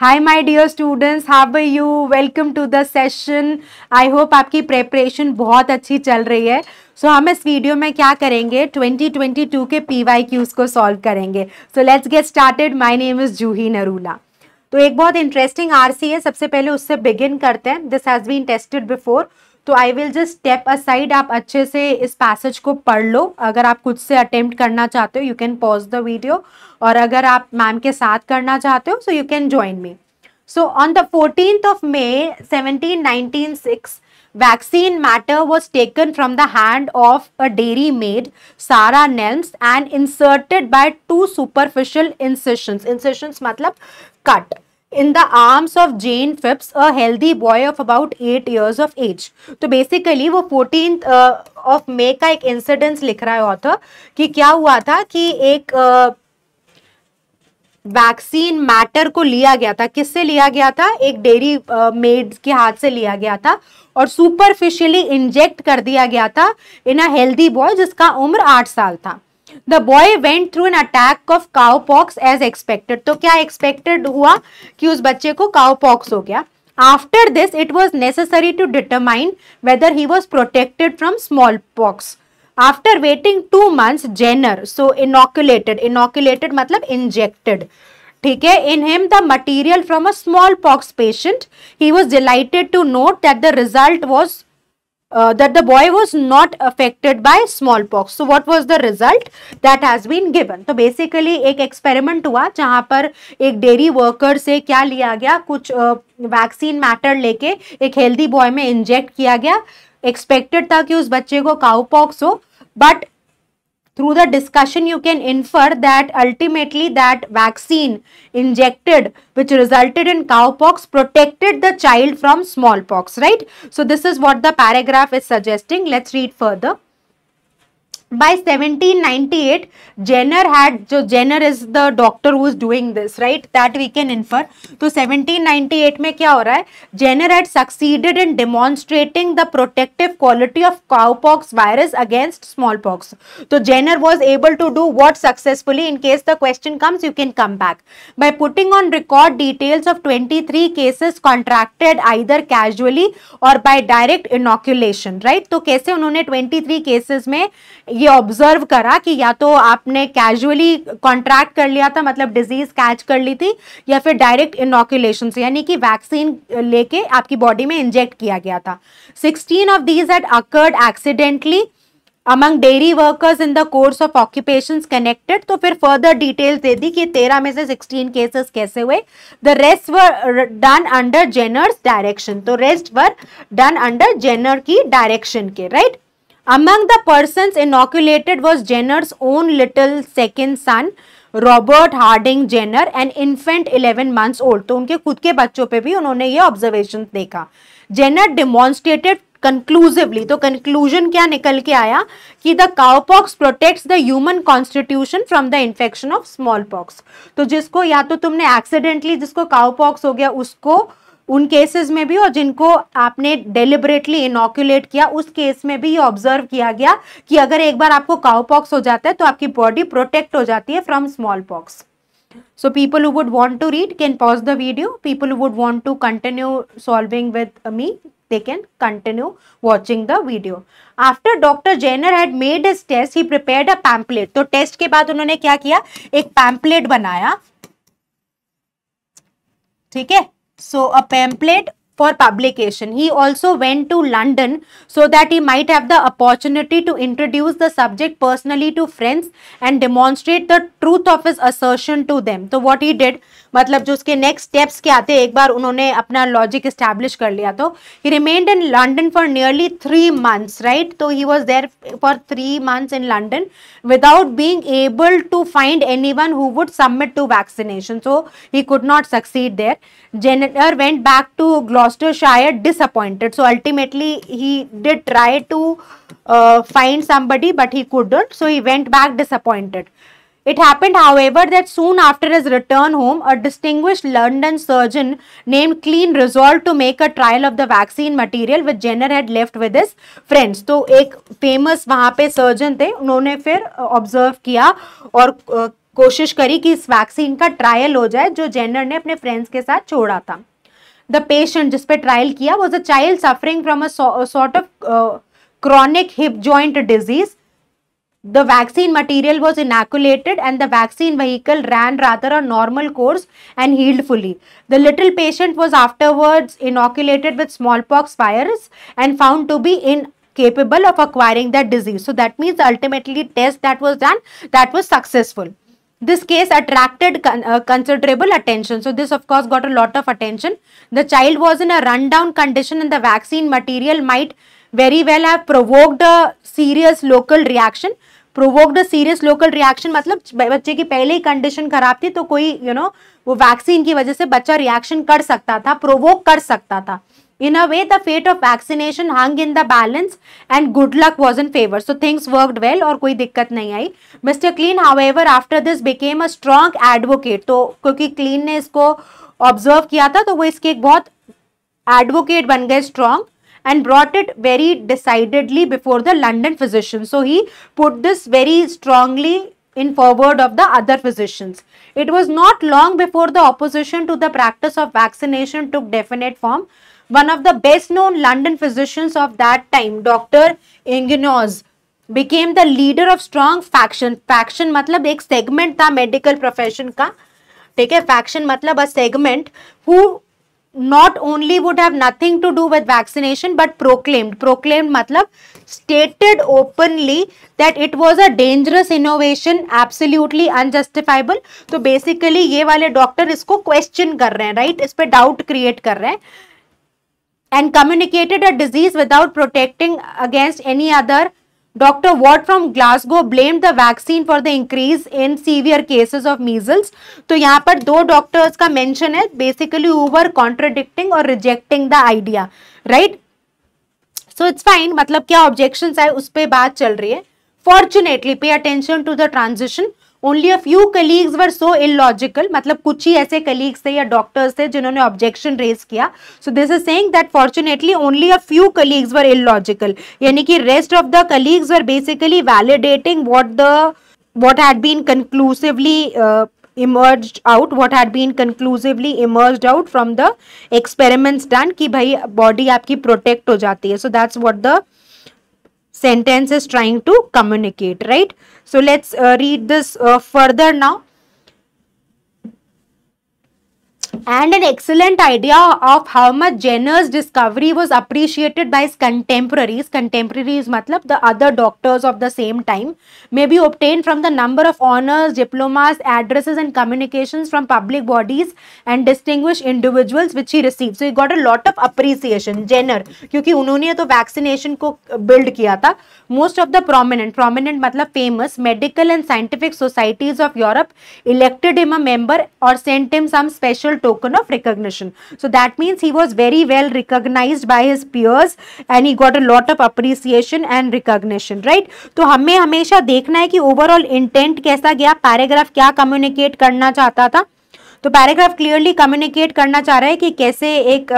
Hi my dear students how you welcome to the session I hope आपकी preparation बहुत अच्छी चल रही है सो so, हम इस वीडियो में क्या करेंगे 2022 के पी वाई क्यूज़ को सॉल्व करेंगे so let's get started my name is Juhi Narula तो एक बहुत इंटरेस्टिंग आरसी है सबसे पहले उससे बिगिन करते हैं this has been tested before तो I will just step aside आप अच्छे से इस पैसेज को पढ़ लो अगर आप खुद से अटेम्प्ट करना चाहते हो you can pause the video और अगर आप मैम के साथ करना चाहते हो so you can join me so on the fourteen of May seventeen ninety six vaccine matter was taken from the hand of a dairy maid Sarah Nelms and inserted by two superficial incisions incisions मतलब cut in the arms of James Phipps a healthy boy of about eight years of age तो basically वो fourteen of May का एक incidence लिख रहा है author कि क्या हुआ था कि एक वैक्सीन uh, मैटर को लिया गया था किससे लिया गया था एक डेयरी मेड uh, के हाथ से लिया गया था और सुपरफिशियली इंजेक्ट कर दिया गया था इन अ हेल्दी बॉय जिसका उम्र आठ साल था the boy went through an attack of cowpox as expected तो क्या एक्सपेक्टेड हुआ कि उस बच्चे को काओपॉक्स हो गया after this it was necessary to determine whether he was protected from small pox after waiting two months Jenner so inoculated inoculated मतलब इंजेक्टेड ठीक है in him the material from a small pox patient he was delighted to note that the result was uh, that the boy was not affected by smallpox. So what was the result that has been given? So basically एक experiment हुआ जहाँ पर एक dairy worker से क्या लिया गया कुछ vaccine matter लेके एक healthy boy में inject किया गया Expected था कि उस बच्चे को cowpox हो but through the discussion you can infer that ultimately that vaccine injected which resulted in cowpox protected the child from smallpox right so this is what the paragraph is suggesting let's read further by 1798 jenner had so jenner is the doctor who is doing this right that we can infer so 1798 mein kya ho jenner had succeeded in demonstrating the protective quality of cowpox virus against smallpox so jenner was able to do what successfully in case the question comes you can come back by putting on record details of 23 cases contracted either casually or by direct inoculation right to kaise unhone 23 cases mein ये observe करा कि या तो आपने casually contract कर लिया था मतलब डिजीज कैच कर ली थी या फिर डायरेक्ट इनोकुलेशन से यानी कि वैक्सीन लेके आपकी बॉडी में इंजेक्ट किया गया था sixteen of these had occurred accidentally among dairy workers in the course of occupation connected तो फिर फर्दर डिटेल्स दे दी कि तेरह में से सिक्सटीन केसेस कैसे हुए the rest were done under Jenner's direction तो rest were done under Jenner की डायरेक्शन के right right? Among the persons inoculated was Jenner's own little second son, Robert Harding Jenner and infant 11 months old तो उनके खुद के बच्चों पे भी उन्होंने ये ऑब्जर्वेशन देखा जेनर डिमॉन्स्ट्रेटेड कंक्लूसिवली तो कंक्लूजन क्या निकल के आया कि the cowpox protects the human constitution from the infection of small pox तो जिसको या तो तुमने एक्सीडेंटली जिसको काउपॉक्स हो गया उसको उन केसेस में भी और जिनको आपने डेलिबरेटली इनोकुलेट किया उस केस में भी ऑब्जर्व किया गया कि अगर एक बार आपको काउपॉक्स हो जाता है तो आपकी बॉडी प्रोटेक्ट हो जाती है from small pox so people who would want to read can pause the video people would want to continue solving with me they can continue watching the video after doctor Jenner had made his test he prepare a pamphlet तो test के बाद उन्होंने क्या किया एक pamphlet बनाया ठीक है So a pamphlet for publication. He also went to London so that he might have the opportunity to introduce the subject personally to friends and demonstrate the truth of his assertion to them. So what he did, मतलब जो उसके next steps क्या थे एक बार उन्होंने अपना logic establish कर लिया तो he remained in London for nearly three months, right? So he was there for three months in London without being able to find anyone who would submit to vaccination. So he could not succeed there. Jenner went back to Gloucester Gloucestershire disappointed. So ultimately he did try to uh, find somebody but he couldn't. So he went back disappointed. It happened however that soon after his return home a distinguished London surgeon named Clean resolved to make a trial of the vaccine material which Jenner had left with his friends. तो एक famous वहाँ पे surgeon थे उन्होंने फिर observe किया और uh, कोशिश करी कि इस वैक्सीन का ट्रायल हो जाए जो जेनर ने अपने फ्रेंड्स के साथ छोड़ा था The patient, just ट्रायल किया was a child suffering from a sort of uh, chronic hip joint disease. the vaccine material was inoculated and the vaccine vehicle ran rather a normal course and healed fully. The little patient was afterwards inoculated with smallpox virus and found to be incapable of acquiring that disease. So that means ultimately test that was done that was successful. this case attracted con uh, considerable attention. So this of course got a lot of attention. The child was in a run down condition and the vaccine material might very well have provoked a serious local reaction. provoked a serious local reaction matlab की ki pehle hi condition kharab thi to koi you know, wo vaccine ki wajah se bachcha reaction kar sakta tha provoke kar sakta tha In a way, the fate of vaccination hung in the balance and good luck was in favor. So things worked well or कोई दिक्कत नहीं Mr. Clean, however, after this became a strong advocate. So because Clean ने इसको observe किया था तो वो advocate. एक बहुत advocate and brought it very decidedly before the London physician. So he put this very strongly in forward of the other physicians. It was not long before the opposition to the practice of vaccination took definite form. One of the best known London physicians of that time doctor Ingenhousz became the leader of strong faction faction मतलब एक segment था medical profession का ठीक है faction मतलब a segment who not only would have nothing to do with vaccination but proclaimed proclaimed मतलब stated openly that it was a dangerous innovation absolutely unjustifiable तो basically ये वाले डॉक्टर इसको क्वेश्चन कर रहे हैं राइट right? इस पर डाउट क्रिएट कर रहे हैं and communicated a disease without protecting against any other. Dr. Watt from Glasgow blamed the vaccine for the increase in severe cases of measles. तो यहाँ पर दो डॉक्टर्स का मेंशन है बेसिकली ओवर कॉन्ट्रोडिक्टिंग और rejecting the idea right so it's fine मतलब क्या objection आए उस पर बात चल रही है fortunately pay attention to the transition only a few colleagues were so illogical मतलब कुछ ही ऐसे कलीग्स थे या डॉक्टर्स थे जिन्होंने ऑब्जेक्शन रेज किया so this is saying that fortunately only a few colleagues were illogical यानी कि rest of the colleagues were basically validating what the what had been conclusively emerge out out had been conclusively emerge out from the the done कि भाई body आपकी protect हो जाती है so that's what the sentence is trying to communicate right so let's uh, read this uh, further now and an excellent idea of how much Jenner's discovery was appreciated by his contemporaries. Contemporaries, matlab, the other doctors of the same time, may be obtained from the number of honors, diplomas, addresses, and communications from public bodies and distinguished individuals which he received. So he got a lot of appreciation, Jenner, क्योंकि उन्होंने तो vaccination को build किया था Most of the prominent, prominent मतलब famous medical and scientific societies of Europe elected him a member or sent him some special. token of recognition. So that means he was very well recognized by his peers and he got a lot of appreciation and recognition, right? to तो हमें हमेशा देखना है कि overall intent कैसा गया paragraph क्या communicate करना चाहता था तो पैराग्राफ क्लियरली कम्युनिकेट करना चाह रहा है कि कैसे एक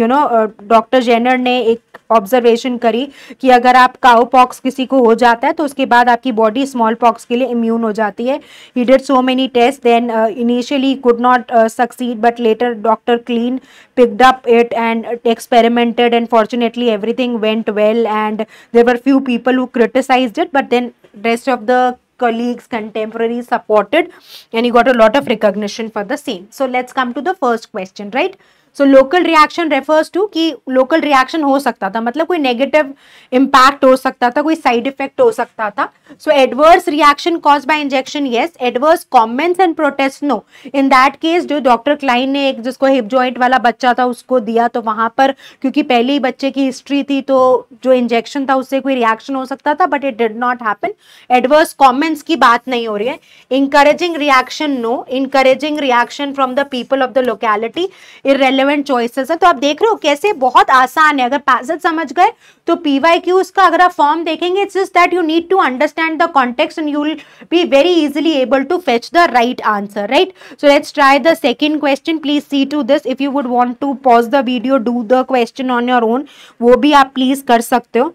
यू नो डॉक्टर जेनर ने एक ऑब्जर्वेशन करी कि अगर आप काओ पॉक्स किसी को हो जाता है तो उसके बाद आपकी बॉडी स्मॉल पॉक्स के लिए इम्यून हो जाती है he did so many test then initially could not succeed but later doctor Cline picked up it and experimented and fortunately everything went well and there are few people who criticize it but then rest of the colleagues contemporary supported and he got a lot of recognition for the same so let's come to the first question right so local reaction refers to कि local reaction हो सकता था मतलब कोई negative impact हो सकता था कोई साइड इफेक्ट हो सकता था so adverse reaction cause by injection yes adverse comments and protest no in that case जो डॉक्टर क्लाइन ने एक जिसको हिप जॉइंट वाला बच्चा था उसको दिया तो वहां पर क्योंकि पहले ही बच्चे की हिस्ट्री थी तो जो इंजेक्शन था उससे कोई रिएक्शन हो सकता था but it did not happen adverse comments की बात नहीं हो रही है encouraging reaction no encouraging reaction from the people of the locality irrelevant relevant choices है तो आप देख रहे हो कैसे बहुत आसान है अगर पैसेज समझ गए तो पी वाई क्यूज का अगर आप फॉर्म देखेंगे it's just that you need to understand the context and you will be very easily able to fetch the right answer right so let's try the second question please see to this if you would want to pause the video do the question on your own वो भी आप please कर सकते हो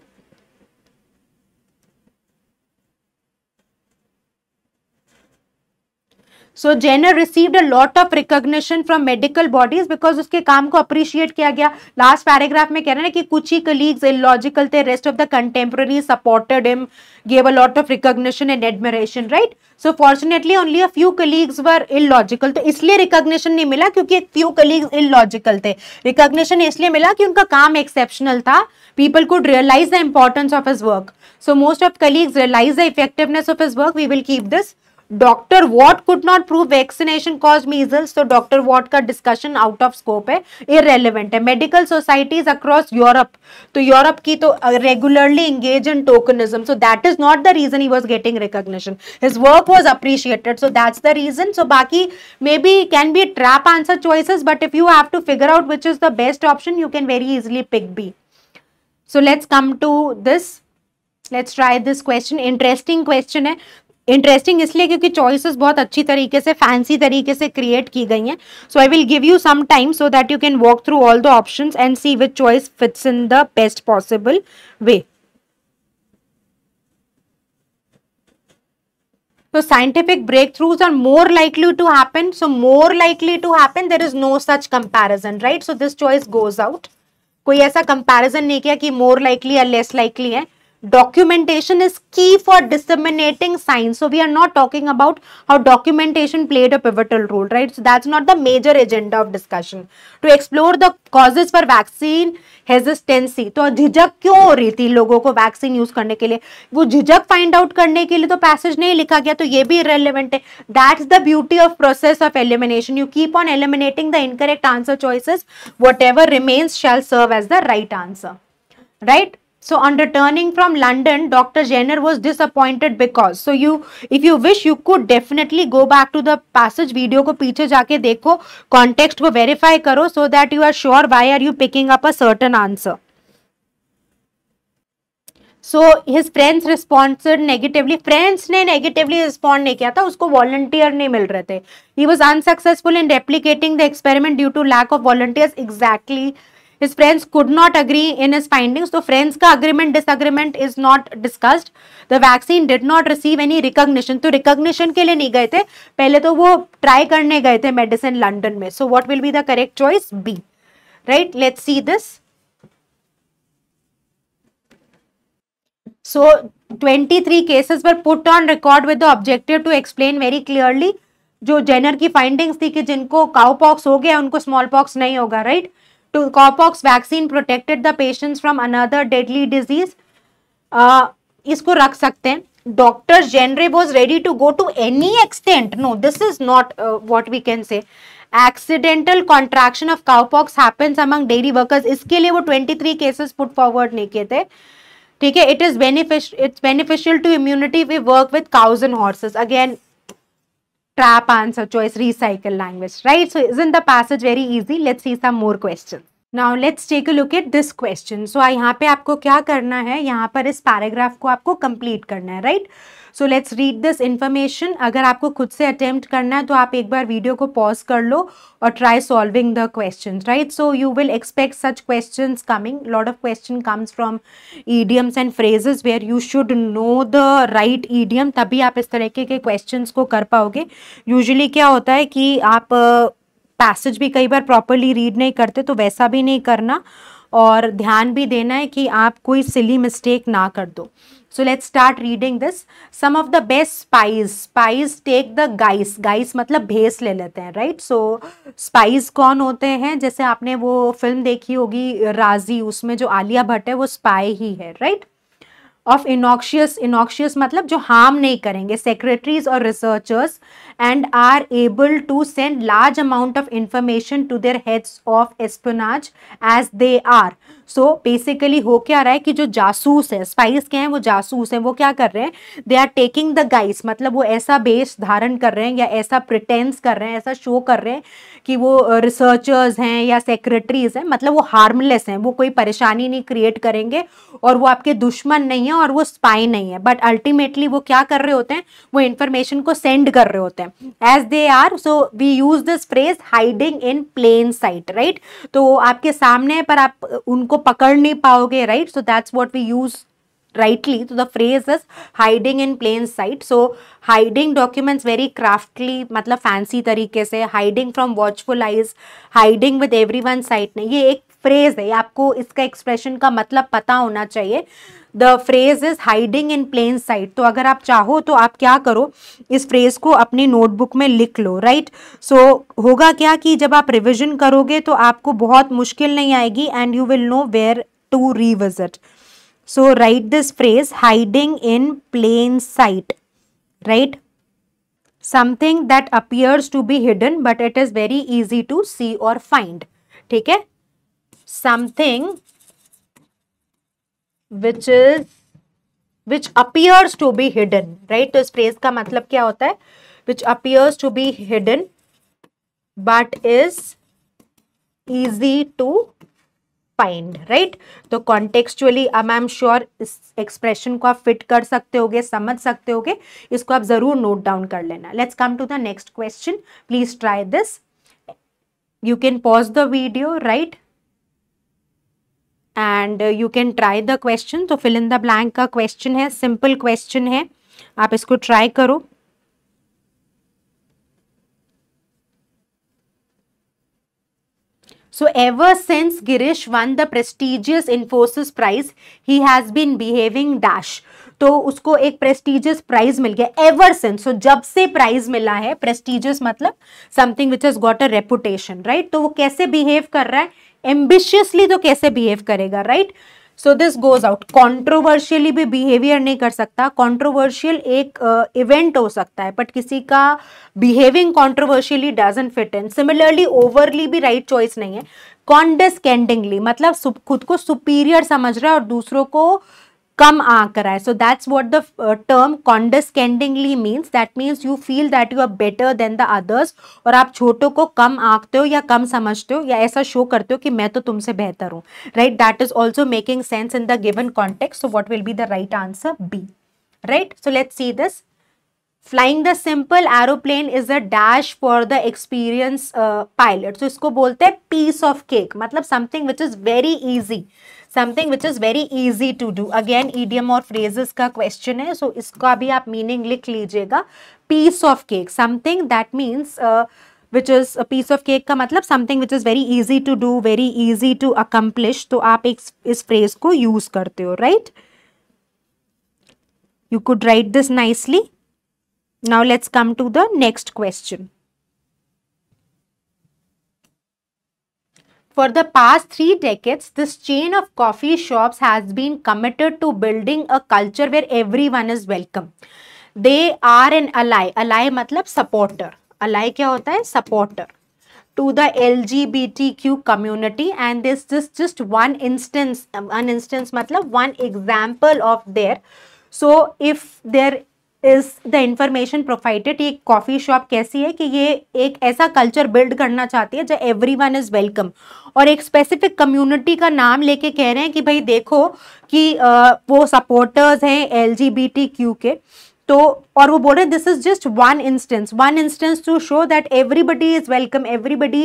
so Jenner received a lot of recognition from medical bodies because उसके काम को appreciate किया गया लास्ट पैराग्राफ में कह रहे हैं कि कुछ ही कलीग्स इन लॉजिकल थे rest of the contemporary supported him gave a lot of recognition and admiration right so fortunately only a few colleagues were illogical तो इसलिए रिकॉग्निशन नहीं मिला क्योंकि फ्यू कलीग्स इन लॉजिकल थे recognition इसलिए मिला कि उनका काम एक्सेप्शनल था people could realize the importance of his work so most of colleagues realize the effectiveness of his work we will keep this doctor Watt could not prove vaccination cause measles तो doctor Watt का discussion out of scope है irrelevant है medical societies across Europe तो Europe की तो regularly engage in tokenism so that is not the reason he was getting recognition his work was appreciated so that's the reason so बाकी may be can be trap answer choices but if you have to figure out which is the best option you can very easily pick B so let's come to this let's try this question interesting question है interesting इसलिए क्योंकि choices बहुत अच्छी तरीके से fancy तरीके से create की गई हैं so I will give you some time so that you can walk through all the options and see which choice fits in the best possible way तो scientific breakthroughs are more likely to happen so more likely to happen there is no such comparison right so this choice goes out कोई ऐसा comparison नहीं किया कि more likely या less likely है documentation is key for disseminating science so we are not talking about how documentation played a pivotal role right so that's not the major agenda of discussion to explore the causes for vaccine hesitancy to jhijak kyon ho rahi thi logo ko vaccine use karne ke liye wo jhijak find out karne ke liye to passage nahi likha gaya to ye bhi irrelevant hai that's the beauty of process of elimination you keep on eliminating the incorrect answer choices whatever remains shall serve as the right answer right so on returning from London, Dr. Jenner was disappointed because so you if you wish you could definitely go back to the passage video ko peeche jaake dekho context ko verify karo so that you are sure why are you picking up a certain answer. So his friends responded negatively. Friends ne negatively respond ne kiya tha. Usko volunteer ne mil rahe the. He was unsuccessful in replicating the experiment due to lack of volunteers. Exactly. his friends could not agree in his findings so friends ka agreement disagreement is not discussed the vaccine did not receive any recognition to recognition ke liye nahi gaye the pehle to wo try karne gaye the medicine london mein so what will be the correct choice b right let's see this so 23 cases were put on record with the objective to explain very clearly जो Jenner की findings थी कि जिनको cowpox हो गया उनको small pox नहीं होगा right right? to cowpox vaccine protected the patients from another deadly disease uh, इसको रख सकते हैं doctor Jenner was ready to go to any extent no this is not what we can say accidental contraction of cowpox happens among dairy workers इसके लिए वो twenty three cases put forward नहीं किए थे ठीक है it is beneficial it's beneficial to immunity we work with cows and horses again trap answer choice recycle language, right? So isn't the passage very easy? Let's see some more questions. now let's take a look at this question so yahan pe aapko kya karna hai yahan par is paragraph ko aapko complete karna hai right? So let's read this information अगर आपको खुद से attempt करना है तो आप एक बार video को पॉज कर लो और try solving the question right so you will expect such question coming lot of question comes from idioms and phrases where you should know the right idiom तभी आप इस तरीके के क्वेश्चन को कर पाओगे यूजली क्या होता है कि आप पैसेज uh, भी कई बार प्रॉपरली रीड नहीं करते तो वैसा भी नहीं करना और ध्यान भी देना है कि आप कोई सिली मिस्टेक ना कर दो So let's start reading this. Some of the best spies. Spies take the guys. Guys मतलब भेस ले लेते हैं right? So spies कौन होते हैं जैसे आपने वो फिल्म देखी होगी राजी उसमें जो आलिया भट्ट है वो spy ही है right? Of innoxious, innoxious मतलब जो harm नहीं करेंगे secretaries or researchers and are able to send large amount of information to their heads of espionage as they are. So basically हो क्या रहा है कि जो जासूस है स्पाइस के हैं वो जासूस हैं वो क्या कर रहे हैं they are taking the guys मतलब वो ऐसा बेस धारण कर रहे हैं या ऐसा प्रिटेंस कर रहे हैं ऐसा शो कर रहे हैं कि वो रिसर्चर्स हैं या सेक्रेटरीज हैं मतलब वो हार्मलेस हैं वो कोई परेशानी नहीं क्रिएट करेंगे और वो आपके दुश्मन नहीं है और वो स्पाई नहीं है बट अल्टीमेटली वो क्या कर रहे होते हैं वो इन्फॉर्मेशन को सेंड कर रहे होते हैं as they are so we use this phrase hiding in plain sight right तो आपके सामने है पर आप उनको पकड़ नहीं पाओगे right so that's what we use rightly so the phrase is hiding in plain sight so hiding documents very craftily matlab fancy tarike se hiding from watchful eyes hiding with everyone sight ने ye ek phrase है आपको इसका expression का मतलब पता होना चाहिए the phrase is hiding in plain sight तो अगर आप चाहो तो आप क्या करो इस फ्रेज को अपनी नोटबुक में लिख लो राइट सो so, होगा क्या कि जब आप रिविजन करोगे तो आपको बहुत मुश्किल नहीं आएगी and you will know where to revisit so right this phrase hiding in plain sight right something that appears to be hidden but it is very easy to see और फाइंड ठीक है something which is which appears to be hidden right to इस phrase ka matlab kya hota hai which appears to be hidden but is easy to find right तो contextually अब I am sure इस expression को आप fit कर सकते होगे समझ सकते होगे इसको आप ज़रूर note down कर लेना let's come to the next question please try this you can pause the video right and you can try the question तो फिल इन द ब्लैंक का क्वेश्चन है सिंपल क्वेश्चन है आप इसको ट्राई करो So ever since Girish won the prestigious Infosys prize, he has been behaving dash. तो उसको एक प्रेस्टिजियस प्राइज मिल गया एवर सिंस सो जब से प्राइज मिला है प्रेस्टिजियस मतलब something which has got a reputation right तो वो कैसे बिहेव कर रहा है एम्बिशियसली तो कैसे बिहेव करेगा right so this goes out controversially भी बिहेवियर नहीं कर सकता कॉन्ट्रोवर्शियल एक इवेंट uh, हो सकता है बट किसी का behaving controversially doesn't fit and similarly overly भी राइट right चॉइस नहीं है कॉन्डेस्केंडिंगली मतलब खुद को सुपीरियर समझ रहा है और दूसरों को uh, कम आकर आए so that's what the term condescendingly means that means you feel that you are better than the others और आप छोटों को कम आंकते हो या कम समझते हो या ऐसा शो करते हो कि मैं तो तुमसे बेहतर हूँ right that is also making sense in the given context so what will be the right answer B right so let see this flying the simple aeroplane is a dash for the experience pilot so इसको बोलते हैं piece of cake मतलब something which is very easy something which is very easy to do again idiom और phrases का question है so so इसका भी आप मीनिंग लिख लीजिएगा piece of cake something that means which is piece of cake का मतलब something which is very easy to do very easy to accomplish तो आप एक इस फ्रेज को यूज़ करते हो right you could write this nicely now let's come to the next question For the past three decades, this chain of coffee shops has been committed to building a culture where everyone is welcome. They are an ally. Ally matlab supporter. Ally क्या होता Supporter. To the LGBTQ community and this is just one instance, um, one instance matlab one example of their. So if there is the information provided ये coffee shop कैसी है कि ये एक ऐसा culture build करना चाहती है जो एवरी वन इज़ वेलकम और एक स्पेसिफिक कम्युनिटी का नाम लेके कह रहे हैं कि भाई देखो कि आ, वो सपोर्टर्स हैं एल के तो और वो बोल रहे this is just one instance one instance to show that everybody is welcome everybody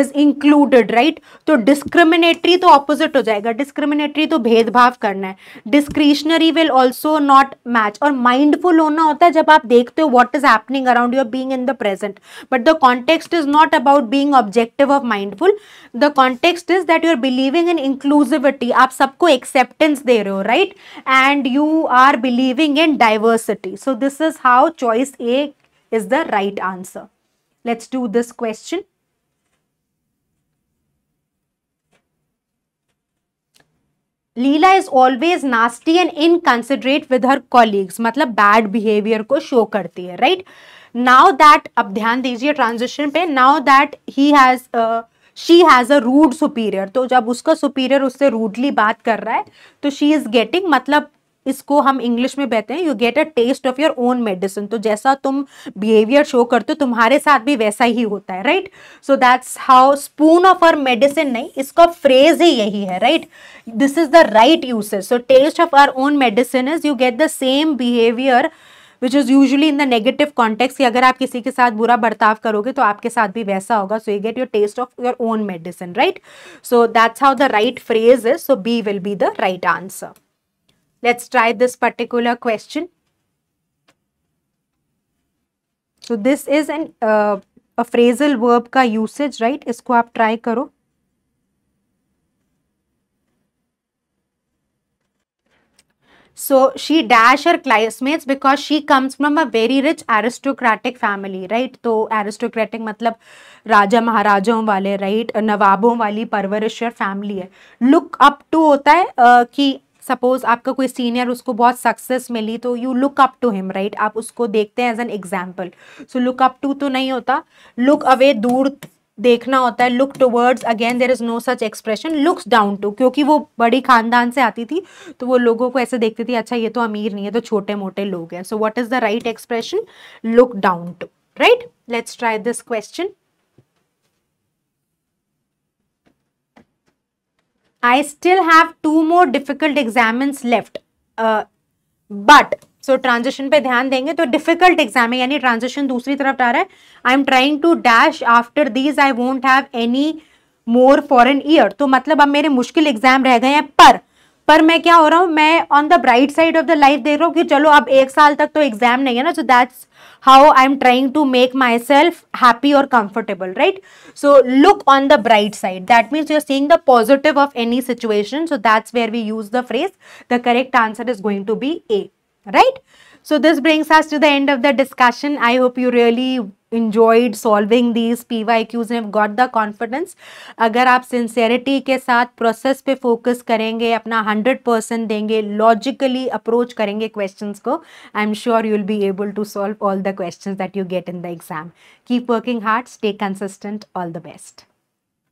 is included right तो डिस्क्रिमिनेटरी तो ऑपोजिट हो जाएगा डिस्क्रिमिनेटरी तो भेदभाव करना है discretionary will also not match और माइंडफुल होना होता है जब आप देखते हो what is happening around your being in the present but the context is not about being objective of mindful the context is that you are believing in inclusivity आप सबको एक्सेप्टेंस दे रहे हो right and you are believing in diversity category. So this is how choice A is the right answer. Let's do this question. Leela is always nasty and inconsiderate with her colleagues मतलब bad behaviour को show करती है right now that अब ध्यान दीजिए transition पे now that he has she has a rude superior तो जब उसका सुपीरियर उससे रूडली बात कर रहा है तो शी इज़ गेटिंग मतलब इसको हम इंग्लिश में बहते हैं you get a taste of your own medicine तो जैसा तुम बिहेवियर शो करते हो तुम्हारे साथ भी वैसा ही होता है right so that's how spoon of our medicine नहीं इसका फ्रेज ही यही है right this is the right usage so taste of our own medicine is you get the same behaviour which is usually in the negative context कि अगर आप किसी के साथ बुरा बर्ताव करोगे तो आपके साथ भी वैसा होगा so you get your taste of your own medicine right so that's how the right phrase is so B will be the right answer Let's try this particular question. So this is an uh, a phrasal verb ka usage right? isko aap try karo So she dash her classmates because she comes from a very rich aristocratic family, right? so, aristocratic matlab raja maharajon wale right? nawabon wali परवरिश family hai Look up to hota hai uh, ki suppose आपका कोई senior उसको बहुत success मिली तो you look up to him right आप उसको देखते हैं as an example so look up to तो नहीं होता लुक अवे दूर देखना होता है look towards again there is no such expression looks down to क्योंकि वो बड़ी खानदान से आती थी तो वो लोगों को ऐसे देखती थी अच्छा ये तो अमीर नहीं है तो छोटे मोटे लोग हैं so what is the right expression look down to right let's try this question I still have two more difficult examines left. Uh, but so, transition पे ध्यान देंगे तो difficult exam है यानी transition दूसरी तरफ आ रहा है I am trying to dash after these I won't have any more for an year तो मतलब अब मेरे मुश्किल exam रह गए हैं पर पर मैं क्या हो रहा हूँ मैं on the bright side of the life देख रहा हूँ कि चलो अब एक साल तक तो एग्जाम नहीं है ना so that's how I am trying to make my self happy और comfortable right so look on the bright side that means you are seeing the positive of any situation so that's where we use the phrase the correct answer is going to be A right so this brings us to the end of the discussion I hope you really enjoyed solving these PYQs and have got the confidence. अगर आप sincerity के साथ process पे focus करेंगे अपना hundred percent देंगे logically approach करेंगे questions को I am sure you will be able to solve all the questions that you get in the exam keep working hard stay consistent all the best